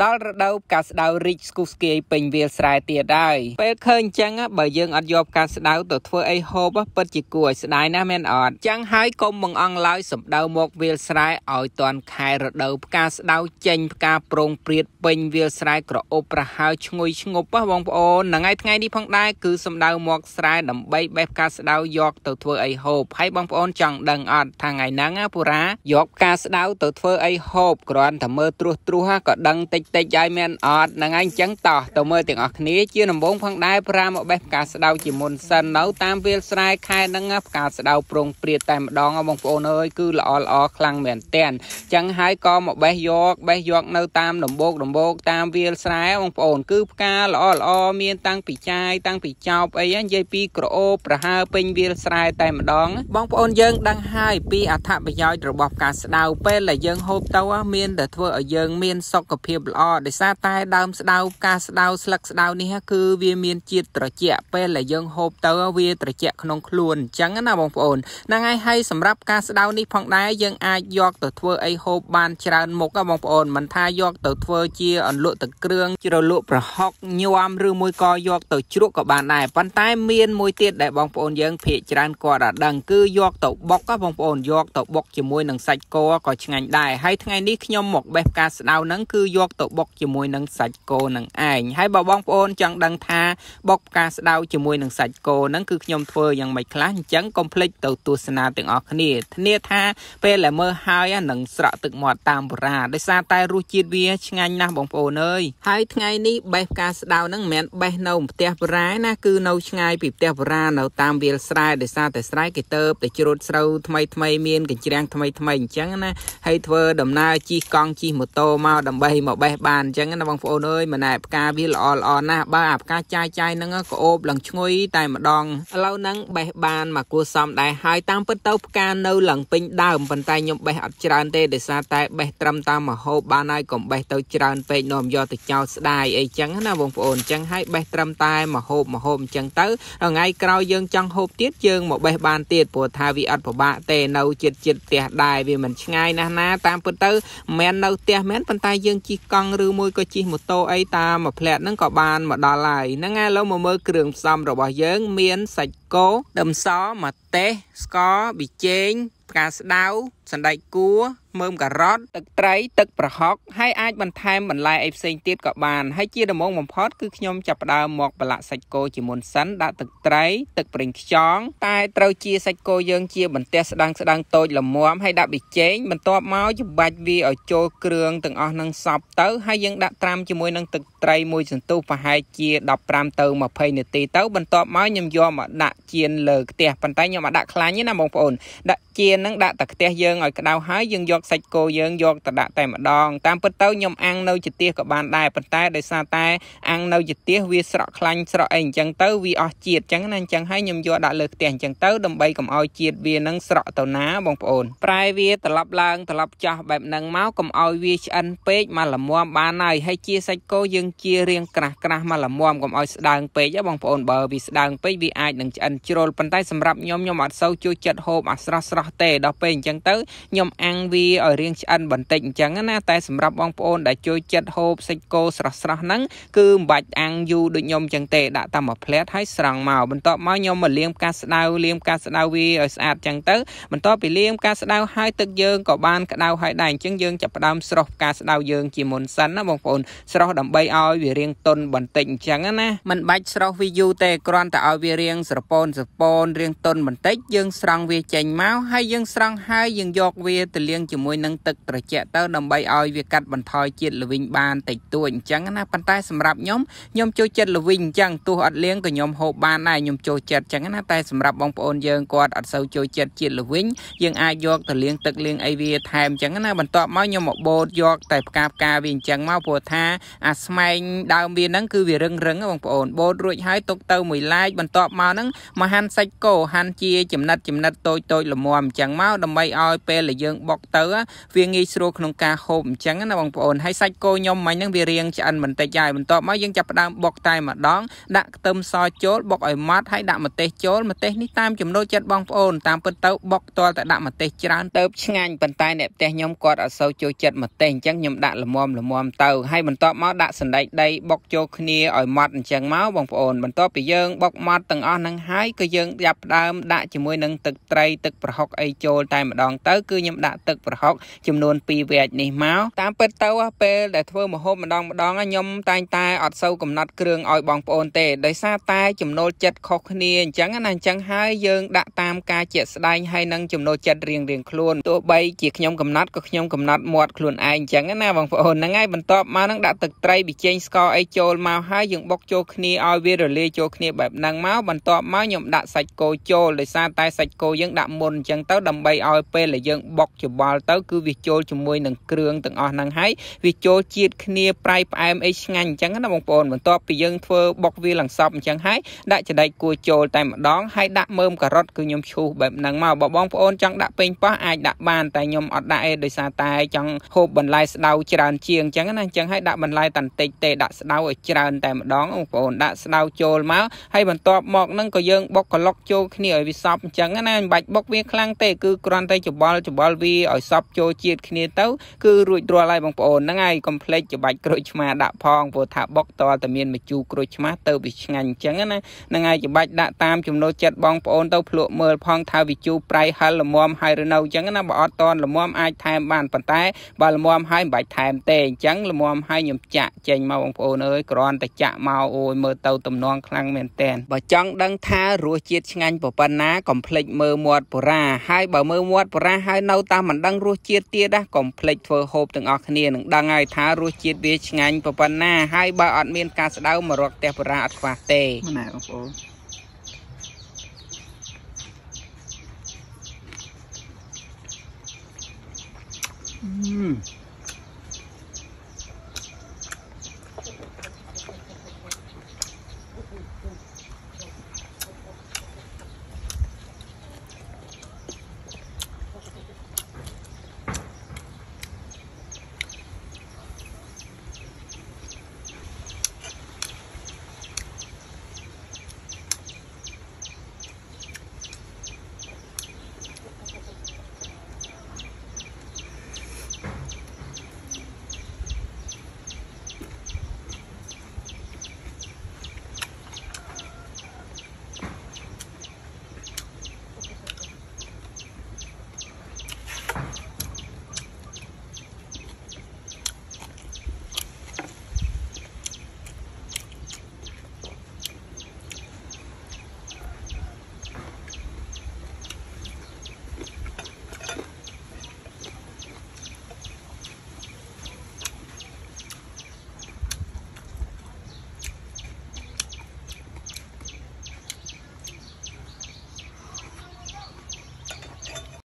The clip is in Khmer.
ដល់រដូវផ្កាស្ដៅរីកស្គុះស្គាយពេញវាលស្រែទៀតហើយពេលឃើញចឹងបើយើងអត់យកផ្កាស្ដៅទៅធ្វើអីហូបពិតជាគួរឲ្យស្ដាយណាស់មែនអត់ចឹងហើយកុំបង្អង់ឡើយសម្ដៅមកវាលស្រែឲ្យតាន់ខែរដូវផ្កាស្ដៅចេញផ្កាប្រងព្រាតពេញវាលស្រែក្រអូបប្រហើឈ្ងុយឈ្ងប់បងប្អូនថ្ងៃថ្ងៃនេះផងដែរគឺសម្ដៅមកស្រែដើម្បីបេះផ្កាស្ដៅយកទៅធ្វើអីហូបហើយបងប្អូនចង់ដឹងអត់ថ្ងៃហ្នឹងបុរាយកផ្កាស្ដៅទៅធ្វើអីហូបគ្រាន់តែមើលត្រួសត្រួសក៏ដឹងតិចតិចហើយមែនអត់ហ្នឹងឯងចឹងតោះទៅមើលទាំងអស់គ្នាជាដំបងផងដែរប្រាមកបេះផ្កាស្ដៅជាមុនសិននៅតាមវាលស្រែខែហ្នឹងផ្កាស្ដៅប្រងព្រាតតែម្ដងបងប្អូនអើយគឺល្អល្អខ្លាំងមែនតែនចឹងហើយក៏មកបេះយកបេះយកនៅតាមដំបូកដំបូកតាមវាលស្រែបងប្អូនគឺផ្កាល្អល្អមាន តាំងពីចាយតាំងពីចោបអីហ្នឹងនិយាយពីក្រអូបប្រហើពេញវាលស្រែតែម្ដងបងប្អូនយើងដឹងហើយពីអត្ថប្រយោជន៍របស់ផ្កាស្ដៅពេលដែលយើងហូបទៅមានតែធ្វើឲ្យយើងមានសុខភាពល្អដោយសារតែដើមស្ដៅផ្កាស្ដៅស្លឹកស្ដៅនេះគឺវាមានជាតិត្រជាក់ពេលដែលយើងហូបទៅវាត្រជាក់ក្នុងខ្លួនអញ្ចឹងណាបងប្អូនហ្នឹងហើយហើយសម្រាប់ផ្កាស្ដៅនេះផងដែរយើងអាចយកទៅធ្វើអីហូបបានច្រើនមុខណាបងប្អូនមិនថាយកទៅធ្វើជាអន្លក់ទឹកគ្រឿងជ្រលក់ប្រហុកញោមឬមួយក៏យកទៅជ្រក់ក៏បានដែរប៉ុន្តែមានមួយទៀតដែលបងប្អូនយើងភាកច្រើនគាត់អាចដឹងគឺយកទៅបុកបងប្អូនយកទៅបុកជាមួយនឹងសាច់គោក៏ឆ្ងាញ់ដែរហើយថ្ងៃនេះខ្ញុំមកបេះផ្កាស្ដៅហ្នឹងគឺយកទៅទៅបុកជាមួយនឹងសាច់គោនឹងឯងហើយបើបងប្អូនចង់ដឹងថាបុកផ្កាស្ដៅជាមួយនឹងសាច់គោនឹងគឺខ្ញុំធ្វើយ៉ាងម៉េចខ្លះអញ្ចឹងកុំភ្លេចទៅទស្សនាទាំងអស់គ្នាធានាថាពេលដែលមើលហើយនឹងស្រក់ទឹកមាត់តាមបុរាដោយសារតែរសជាតិវាឆ្ងាញ់ណាស់បងប្អូនអើយហើយថ្ងៃនេះបេះផ្កាស្ដៅនឹងមិនមែនបេះនៅផ្ទះបុរាណាគឺនៅឆ្ងាយពីផ្ទះបុរានៅតាមវាលស្រែដោយសារតែស្រែគេទៅតែជ្រូតស្រូវថ្មីថ្មីមានកញ្ច្រាំងថ្មីថ្មីអញ្ចឹងណាហើយធ្វើដំណើរជិះកង់ជិះម៉ូតូមកដើម្បីមកបេះទេសបានអញ្ចឹងណាបងប្អូនអើយម៉ណែផ្កាវាល្អល្អណាស់បើអាផ្កាចាយចាយហ្នឹងក្អូបឡើងឈ្ងុយតែម្ដងឥឡូវហ្នឹងបេះបាន មកគួសមដែរហើយតាមពិតទៅផ្កានៅឡើងពេញដើមប៉ុន្តែខ្ញុំបេះអត់ច្រើន ទេដោយសារតែបេះត្រឹមតាមមហូបបានហើយកុំបេះទៅច្រើនពេកនាំយកទៅចោលស្ដាយអីចឹងណាបងប្អូនអញ្ចឹងហើយបេះត្រឹមតែ មហូបមហូបអញ្ចឹងទៅថ្ងៃក្រោយយើងចង់ហូបទៀតយើងមកបេះបានទៀតព្រោះថាវាអត់ពិបាកទេនៅចិត្តចិត្តផ្ទះដែរវាមិនឆ្ងាយណាស់ណាតាមពិតទៅមិនមែននៅផ្ទះមែនប៉ុន្តែយើងជីកកង់ង់ឬមួយក៏ជិះម៉ូតូអីតាមមួយផ្លែតហ្នឹងក៏បានមកដល់ហើយហ្នឹងហើយឥឡូវមកមើលគ្រឿងផ្សំរបស់យើងមានសាច់គោដើមសមកទេសស្ករប៊ីចេងផ្កាស្ដៅសណ្ដែកគួរមើមការ៉ុតទឹកត្រី ទឹកប្រហុកហើយអាចបន្ថែមបន្លែអីផ្សេងទៀតក៏បានហើយជាដំបូងបំផុតគឺខ្ញុំចាប់ផ្ដើមមកប្រឡាក់សាច់គោជាមុនសិនដាក់ទឹកត្រី ទឹកប្រេងខ្យងតែត្រូវជាសាច់គោយើងជាបន្ទះស្ដាងស្ដាងតូចល្មមហើយដាក់ប៊ីចេងបន្ទាប់មកច្បាច់វាឲ្យចូលគ្រឿងទាំងអស់នឹងសពទៅហើយយើងដាក់ត្រាំជាមួយនឹងទឹកត្រីមួយសន្ទុះប្រហែលជា15ទៅ20នាទីទៅ បន្ទាប់មកខ្ញុំយកមកដាក់ជៀនលើខ្ទះប៉ុន្តែខ្ញុំអត់ដាក់ខ្លាញ់ទេណាបងប្អូនដាក់ជៀននឹងដាក់តែខ្ទះយើងឲ្យក្តៅហើយយើងយកសាច់គោយើងយកទៅដាក់តែម្ដងតាមពិតទៅខ្ញុំអាំងនៅជាទៀសក៏បានដែរប៉ុន្តែដោយសារតែអាំងនៅជាទៀសវាស្រក់ខ្លាញ់ស្រក់អីអញ្ចឹងទៅវាអស់ជាតិអញ្ចឹងណាអញ្ចឹងហើយខ្ញុំយកដាក់លើខ្ទះអញ្ចឹងទៅដើម្បីកុំឲ្យជាតិវានឹងស្រក់ទៅណាបងប្អូនប្រែវាត្រឡប់ឡើងត្រឡប់ចោះបែបហ្នឹងមកកុំឲ្យវាឆ្អិនពេកមកល្មមបានហើយហើយជាសាច់គោយើងជារៀងក្រាស់ក្រាស់មកល្មមកុំឲ្យស្ដើងពេកហ៎បងប្អូនបើវាស្ដើងពេកវាអាចនឹងឆ្អិនជ្រុលប៉ុន្តែសម្រាប់ខ្ញុំខ្ញុំអត់សូវចូលចិត្តហូបអាស្រស់ស្រស់ទេដល់ពេលអញ្ចឹងទៅខ្ញុំអាំងវាឲ្យរាងឆ្អិនបន្តិចអញ្ចឹងណា តែសម្រាប់បងប្អូនដែលចូលចិត្តហូបសាច់គោស្រស់ៗហ្នឹងគឺមិនបាច់អាំងយូរដូចខ្ញុំអញ្ចឹងទេដាក់តាមមួយផ្លែតឲ្យស្រង់មកបន្ទាប់មកខ្ញុំមកលាងផ្កាស្ដៅលាងផ្កាស្ដៅវាឲ្យស្អាតអញ្ចឹងទៅបន្ទាប់ពីលាងផ្កាស្ដៅហើយទឹកយើងក៏បានក្ដៅហើយដែរអញ្ចឹងយើងចាប់ផ្ដើមស្រស់ផ្កាស្ដៅយើងជាមុនសិនណាបងប្អូនស្រស់ដើម្បីឲ្យវារាងទន់បន្តិចអញ្ចឹងណា មិនបាច់ស្រស់វាយូរទេគ្រាន់តែឲ្យវារាងស្រពោនស្រពោនរាងទន់បន្តិចយើងស្រង់វាចេញមកហើយយើងស្រង់ហើយយើងយកវាទៅលាងជាមួយនឹងទឹកត្រជាក់ទៅដើម្បីឲ្យវាកាត់បន្ថយជាតិល្វីងបានតិចតួចអញ្ចឹងណាប៉ុន្តែសម្រាប់ខ្ញុំខ្ញុំចូលចិត្តល្វីងអញ្ចឹងទោះអត់លាងក៏ខ្ញុំហូបបានដែរខ្ញុំចូលចិត្តអញ្ចឹងណាតែសម្រាប់បងប្អូនយើងគាត់អត់សូវចូលចិត្តជាតិល្វីងយើងអាចយកទៅលាងទឹកលាងអីវាថែមអញ្ចឹងណាបន្ទាប់មកខ្ញុំមកបូតយក តែផ្កាផ្កាវាអញ្ចឹងមកព្រោះថាអាស្មែងដើមវាហ្នឹងគឺវារឹងរឹងបងប្អូនបូតរួចហើយទុកទៅមួយឡែកបន្ទាប់មកហ្នឹងមកហាន់សាច់គោហាន់ជាចំណិតចំណិតតូចតូចល្មមអញ្ចឹងមកដើម្បីឲ្យពេលដែលយើងបុកទៅវាងាយស្រួលក្នុងការហូបអញ្ចឹងណាបងប្អូនហើយសាច់គោខ្ញុំមិញហ្នឹងវារាងឆ្អិនបន្តិចហើយបន្ទាប់មកយើងចាប់ផ្ដើមបុកតែម្ដងដាក់ខ្ទឹមសចូលបុកឲ្យម៉ត់ហើយដាក់ម្ទេសចូលម្ទេសនេះតាមចំណូលចិត្តបងប្អូនតាមពិតទៅបុកទាល់តែដាក់ម្ទេសច្រើនទៅឆ្ងាញ់ប៉ុន្តែអ្នកផ្ទះខ្ញុំគាត់អត់សូវចូលចិត្តម្ទេសអញ្ចឹងខ្ញុំដាក់ល្មមល្មមទៅហើយបន្ទាប់មកដាក់សណ្ដែកដីបុកចូលគ្នាឲ្យម៉ត់អញ្ចឹងមកបងប្អូនបន្ទាប់ពីយើងបុកម៉ត់ទាំងអស់ហ្នឹងហើយក៏យើងចាប់ផ្ដើមដាក់ជាមួយនឹងទឹកត្រីទឹកប្រហុកអីចូលតែម្ដងទៅទៅគឺខ្ញុំដាក់ទឹកប្រហុកចំនួន2វែកនេះមកតាមពិតទៅពេលដែលធ្វើម្ហូបម្ដងម្ដងខ្ញុំតែងតែអត់សូវកំណត់គ្រឿងឲ្យបងប្អូនទេដោយសារតែចំណូលចិត្តខុសគ្នាអញ្ចឹងណាអញ្ចឹងហើយយើងដាក់តាមការជាក់ស្ដែងហើយនឹងចំណូលចិត្តរៀងរៀងខ្លួនទោះបីជាខ្ញុំកំណត់ក៏ខ្ញុំកំណត់មាត់ខ្លួនឯងអញ្ចឹងណាបងប្អូនហ្នឹងហើយបន្ទាប់មកនឹងដាក់ទឹកត្រីប៊ីចេងស្ករអីចូលមកហើយយើងបុកចូលគ្នាឲ្យវារលាយចូលគ្នាបែបហ្នឹងមកបន្ទាប់មកខ្ញុំដាក់សាច់គោចូលដោយសារតែសាច់គោយើងដាក់មុនអញ្ចឹងទៅដើម្បីឲ្យពេលយើងបុកច្បល់ទៅគឺវាចូលជាមួយនឹងគ្រឿងទាំងអស់ហ្នឹងហើយវាចូលជាតិគ្នាប្រៃផ្អែមអីឆ្ងាញ់អញ្ចឹងណាបងប្អូនបន្ទាប់ពីយើងធ្វើបុកវាឡើងសពអញ្ចឹងហើយដាក់ចំណែកគួរចូលតែម្ដងហើយដាក់មើមការ៉ុតគឺខ្ញុំឈូសបែបហ្នឹងមកបើបងប្អូនចង់ដាក់ពេញប៉ោះអាចដាក់បានតែខ្ញុំអត់ដាក់អីដោយសារតែចង់ហូបបន្លែស្ដៅច្រើនជាងអញ្ចឹងណាអញ្ចឹងហើយដាក់បន្លែតន្តិចទេដាក់ស្ដៅឲ្យច្រើនតែម្ដងបងប្អូនដាក់ស្ដៅចូលមកហើយបន្ទាប់មកហ្នឹងក៏យើងបុកក្លុកចូលគ្នាឲ្យវាសពអញ្ចឹងណាមិនបាច់បុកវាខ្លាំងទេគឺគ្រាន់តែច្បល់ល់ច្បល់វាឲ្យសពចូលជាតិគ្នាទៅគឺរួចរាល់ហើយបងប្អូនហ្នឹងហើយកុំភ្លេចច្បាច់ក្រូចឆ្មាដាក់ផងព្រោះថាបុកតតែមានមជូរក្រូចឆ្មាទៅវាឆ្ងាញ់អញ្ចឹងណាហ្នឹងហើយច្បាច់ដាក់តាមចំណូលចិត្តបងប្អូនទៅភ្លក់មើលផងថាវាជូរប្រៃហិលល្មមហើយឬនៅអញ្ចឹងណាបើអត់តនល្មមអាចថែមបានប៉ុន្តែបើល្មមហើយមិនបាច់ថែមទេអញ្ចឹងល្មមហើយខ្ញុំចាក់ចេញមកបងប្អូនអើយគ្រាន់តែចាក់មកអូយមើលទៅទំនងខ្លាំងមែនតែនបើចង់ដឹងថារសជាតិឆ្ងាញ់ប៉ុណ្ណាកុំភ្លេចមើលមាត់បុរាហើយបើមើលមាត់បុរាហើយនៅតាមមិនដឹងរសជាតិទៀតណាកុំភ្លេចធ្វើហូបទាំងអស់គ្នានឹងដឹងហើយថារសជាតិវាឆ្ងាញ់ប៉ុណ្ណាហើយបើអត់មានការស្ដៅមករកផ្ទះបុរាអត់ខ្វះទេណាបងប្អូន